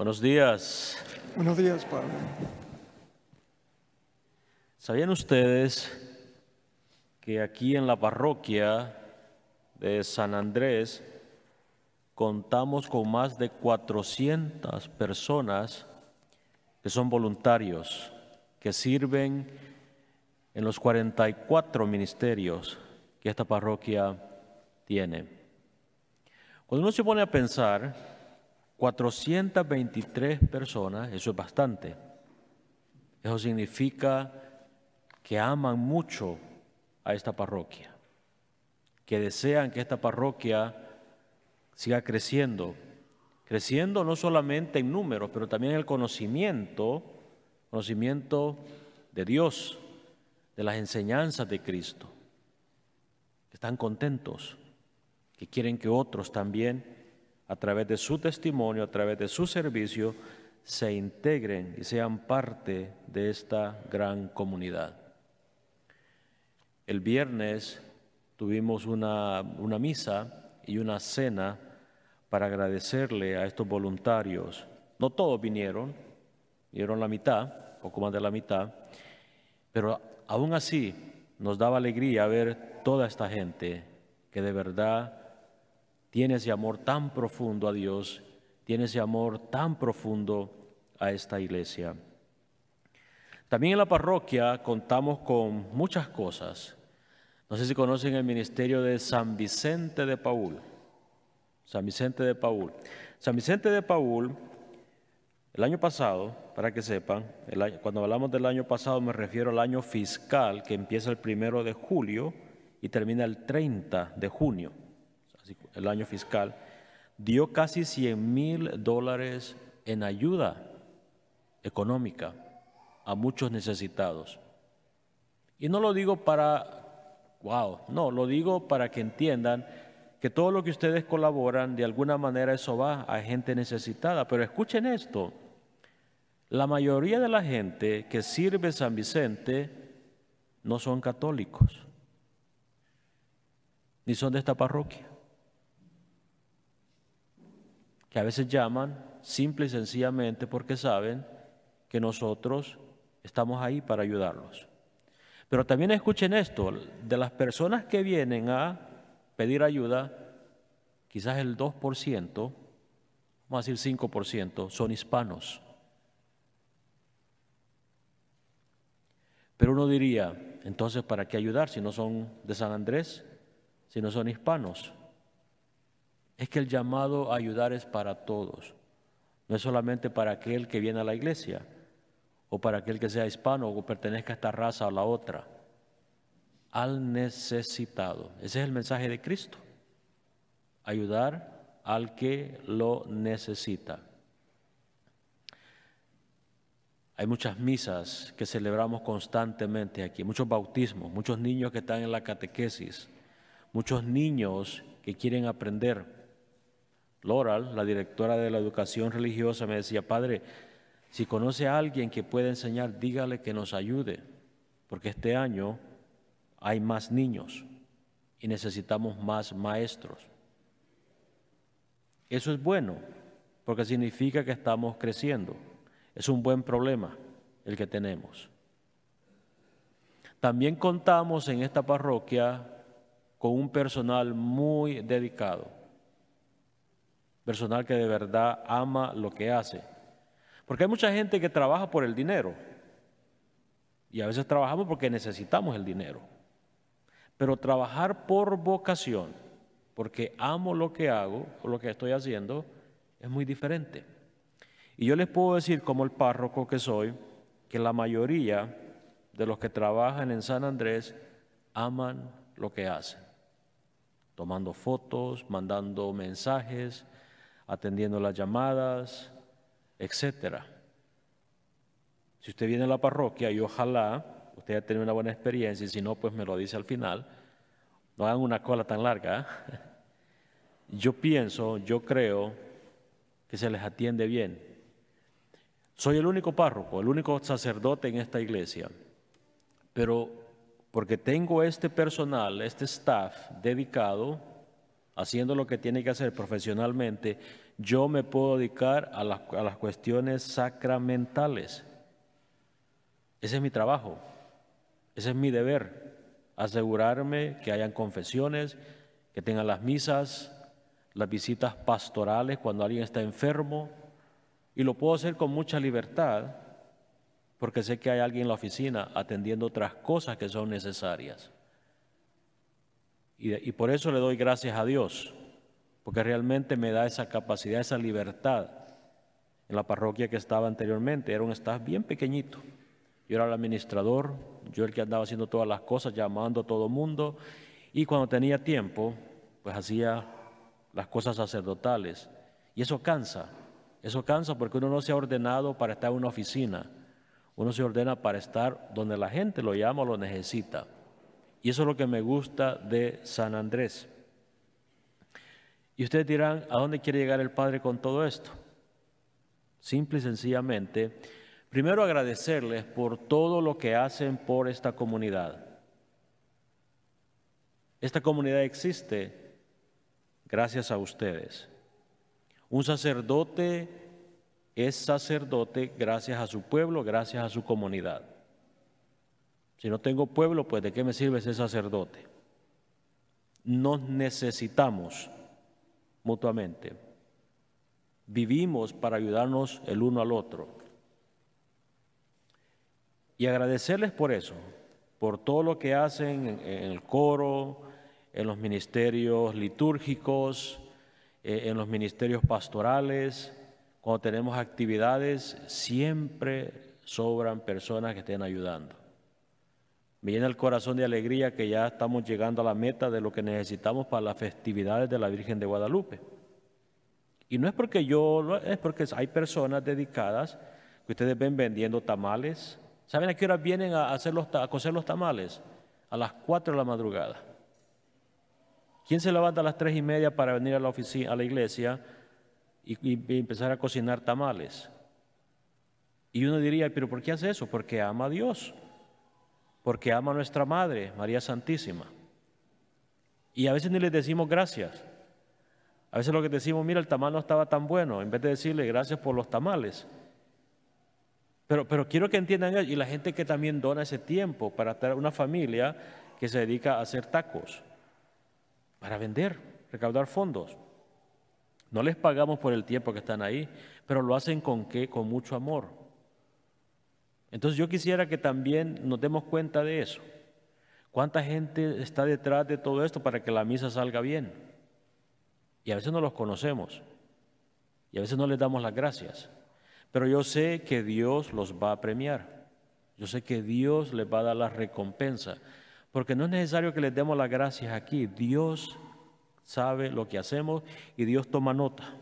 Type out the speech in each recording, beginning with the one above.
Buenos días. Buenos días, Padre. ¿Sabían ustedes que aquí en la parroquia de San Andrés contamos con más de 400 personas que son voluntarios, que sirven en los 44 ministerios que esta parroquia tiene? Cuando uno se pone a pensar, 423 personas, eso es bastante. Eso significa que aman mucho a esta parroquia, que desean que esta parroquia siga creciendo, creciendo no solamente en números, pero también en el conocimiento, conocimiento de Dios, de las enseñanzas de Cristo, están contentos, que quieren que otros también a través de su testimonio, a través de su servicio, se integren y sean parte de esta gran comunidad. El viernes tuvimos una, una misa y una cena para agradecerle a estos voluntarios. No todos vinieron, vinieron la mitad, poco más de la mitad, pero aún así nos daba alegría ver toda esta gente que de verdad tiene ese amor tan profundo a Dios, tiene ese amor tan profundo a esta iglesia. También en la parroquia contamos con muchas cosas. No sé si conocen el ministerio de San Vicente de Paul. San Vicente de Paul. San Vicente de Paul, el año pasado, para que sepan, cuando hablamos del año pasado me refiero al año fiscal que empieza el primero de julio y termina el 30 de junio el año fiscal, dio casi 100 mil dólares en ayuda económica a muchos necesitados. Y no lo digo para, wow, no, lo digo para que entiendan que todo lo que ustedes colaboran, de alguna manera eso va a gente necesitada. Pero escuchen esto, la mayoría de la gente que sirve San Vicente no son católicos, ni son de esta parroquia que a veces llaman simple y sencillamente porque saben que nosotros estamos ahí para ayudarlos. Pero también escuchen esto, de las personas que vienen a pedir ayuda, quizás el 2%, vamos a decir 5%, son hispanos. Pero uno diría, entonces, ¿para qué ayudar si no son de San Andrés, si no son hispanos? es que el llamado a ayudar es para todos, no es solamente para aquel que viene a la iglesia o para aquel que sea hispano o pertenezca a esta raza o a la otra, al necesitado. Ese es el mensaje de Cristo, ayudar al que lo necesita. Hay muchas misas que celebramos constantemente aquí, muchos bautismos, muchos niños que están en la catequesis, muchos niños que quieren aprender Loral, la directora de la educación religiosa, me decía, padre, si conoce a alguien que pueda enseñar, dígale que nos ayude, porque este año hay más niños y necesitamos más maestros. Eso es bueno, porque significa que estamos creciendo. Es un buen problema el que tenemos. También contamos en esta parroquia con un personal muy dedicado personal que de verdad ama lo que hace. Porque hay mucha gente que trabaja por el dinero. Y a veces trabajamos porque necesitamos el dinero. Pero trabajar por vocación, porque amo lo que hago o lo que estoy haciendo, es muy diferente. Y yo les puedo decir, como el párroco que soy, que la mayoría de los que trabajan en San Andrés aman lo que hacen, tomando fotos, mandando mensajes, atendiendo las llamadas, etcétera. Si usted viene a la parroquia y ojalá usted haya tenido una buena experiencia y si no, pues me lo dice al final, no hagan una cola tan larga. ¿eh? Yo pienso, yo creo que se les atiende bien. Soy el único párroco, el único sacerdote en esta iglesia, pero porque tengo este personal, este staff dedicado, haciendo lo que tiene que hacer profesionalmente, yo me puedo dedicar a las, cuestiones sacramentales. Ese es mi trabajo, ese es mi deber, asegurarme que hayan confesiones, que tengan las misas, las visitas pastorales cuando alguien está enfermo, y lo puedo hacer con mucha libertad, porque sé que hay alguien en la oficina atendiendo otras cosas que son necesarias. Y, por eso le doy gracias a Dios, porque realmente me da esa capacidad, esa libertad. En la parroquia que estaba anteriormente era un staff bien pequeñito. Yo era el administrador, yo el que andaba haciendo todas las cosas, llamando a todo mundo. Y cuando tenía tiempo, pues hacía las cosas sacerdotales. Y eso cansa, eso cansa porque uno no se ha ordenado para estar en una oficina. Uno se ordena para estar donde la gente lo llama o lo necesita. Y eso es lo que me gusta de San Andrés. Y ustedes dirán, ¿a dónde quiere llegar el Padre con todo esto? Simple y sencillamente, primero agradecerles por todo lo que hacen por esta comunidad. Esta comunidad existe gracias a ustedes. Un sacerdote es sacerdote gracias a su pueblo, gracias a su comunidad. Si no tengo pueblo, pues ¿de qué me sirve ser sacerdote? Nos necesitamos mutuamente. Vivimos para ayudarnos el uno al otro. Y agradecerles por eso, por todo lo que hacen en el coro, en los ministerios litúrgicos, eh, en los ministerios pastorales. Cuando tenemos actividades, siempre sobran personas que estén ayudando. Me llena el corazón de alegría que ya estamos llegando a la meta de lo que necesitamos para las festividades de la Virgen de Guadalupe. Y no es porque yo, es porque hay personas dedicadas que ustedes ven vendiendo tamales. ¿Saben a qué hora vienen a, hacer los, a cocer los tamales? A las 4 de la madrugada. ¿Quién se levanta a las tres y media para venir a la, oficina, a la iglesia y, y empezar a cocinar tamales? Y uno diría, pero ¿por qué hace eso? Porque ama a Dios porque ama a nuestra Madre, María Santísima. Y a veces ni les decimos gracias. A veces lo que decimos, mira, el tamal no estaba tan bueno, en vez de decirle gracias por los tamales. Pero, pero quiero que entiendan, y la gente que también dona ese tiempo para tener una familia que se dedica a hacer tacos, para vender, recaudar fondos. No les pagamos por el tiempo que están ahí, pero lo hacen con qué? Con mucho amor. Entonces yo quisiera que también nos demos cuenta de eso. ¿Cuánta gente está detrás de todo esto para que la misa salga bien? Y a veces no los conocemos y a veces no les damos las gracias. Pero yo sé que Dios los va a premiar. Yo sé que Dios les va a dar la recompensa. Porque no es necesario que les demos las gracias aquí. Dios sabe lo que hacemos y Dios toma nota.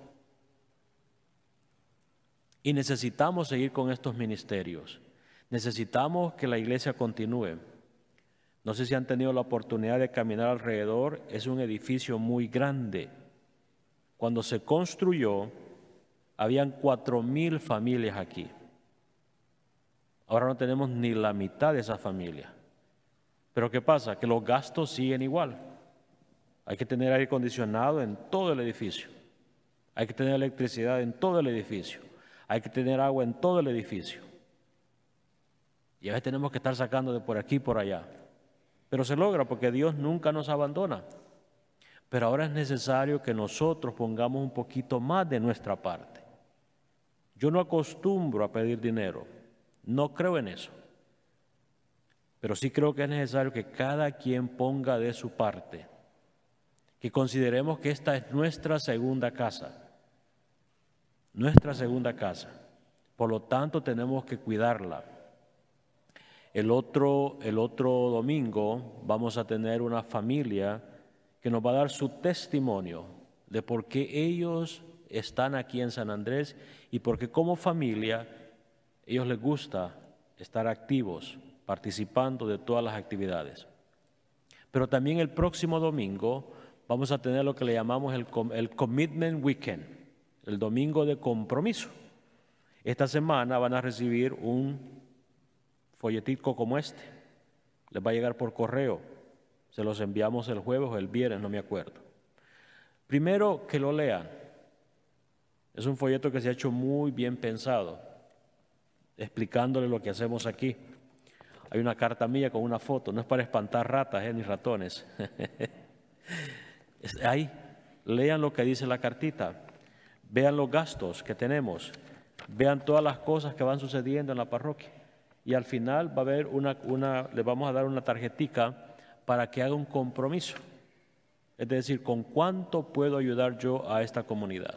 Y necesitamos seguir con estos ministerios. Necesitamos que la iglesia continúe. No sé si han tenido la oportunidad de caminar alrededor, es un edificio muy grande. Cuando se construyó, habían cuatro mil familias aquí. Ahora no tenemos ni la mitad de esas familias. Pero ¿qué pasa? Que los gastos siguen igual. Hay que tener aire acondicionado en todo el edificio. Hay que tener electricidad en todo el edificio. Hay que tener agua en todo el edificio. Y a veces tenemos que estar sacando de por aquí y por allá. Pero se logra porque Dios nunca nos abandona. Pero ahora es necesario que nosotros pongamos un poquito más de nuestra parte. Yo no acostumbro a pedir dinero, no creo en eso. Pero sí creo que es necesario que cada quien ponga de su parte, que consideremos que esta es nuestra segunda casa, nuestra segunda casa. Por lo tanto, tenemos que cuidarla el otro, el otro domingo vamos a tener una familia que nos va a dar su testimonio de por qué ellos están aquí en San Andrés y porque como familia ellos les gusta estar activos, participando de todas las actividades. Pero también el próximo domingo vamos a tener lo que le llamamos el, el Commitment Weekend, el domingo de compromiso. Esta semana van a recibir un folletico como este. Les va a llegar por correo. Se los enviamos el jueves o el viernes, no me acuerdo. Primero que lo lean. Es un folleto que se ha hecho muy bien pensado, explicándole lo que hacemos aquí. Hay una carta mía con una foto, no es para espantar ratas eh, ni ratones. Ahí, lean lo que dice la cartita, vean los gastos que tenemos, vean todas las cosas que van sucediendo en la parroquia y al final va a haber una, le vamos a dar una tarjetica para que haga un compromiso. Es decir, ¿con cuánto puedo ayudar yo a esta comunidad?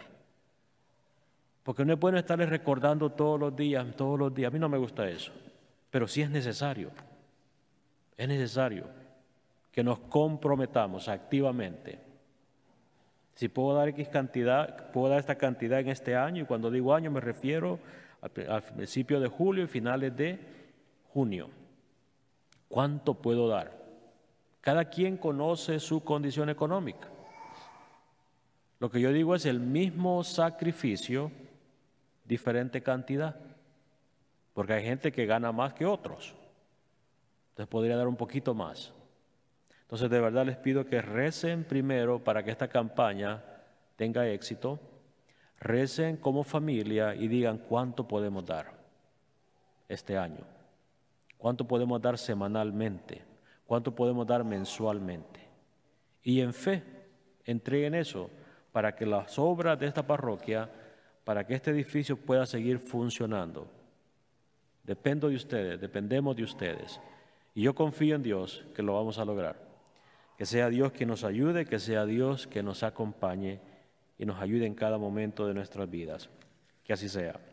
Porque no es bueno estarles recordando todos los días, todos los días. A mí no me gusta eso. Pero sí es necesario. Es necesario que nos comprometamos activamente. Si puedo dar X cantidad, puedo dar esta cantidad en este año, y cuando digo año me refiero al principio de julio y finales de junio. ¿Cuánto puedo dar? Cada quien conoce su condición económica. Lo que yo digo es el mismo sacrificio, diferente cantidad. Porque hay gente que gana más que otros. Entonces podría dar un poquito más. Entonces de verdad les pido que recen primero para que esta campaña tenga éxito. Recen como familia y digan cuánto podemos dar este año cuánto podemos dar semanalmente, cuánto podemos dar mensualmente. Y en fe, entreguen eso para que las obras de esta parroquia, para que este edificio pueda seguir funcionando. Dependo de ustedes, dependemos de ustedes. Y yo confío en Dios que lo vamos a lograr. Que sea Dios quien nos ayude, que sea Dios que nos acompañe y nos ayude en cada momento de nuestras vidas. Que así sea.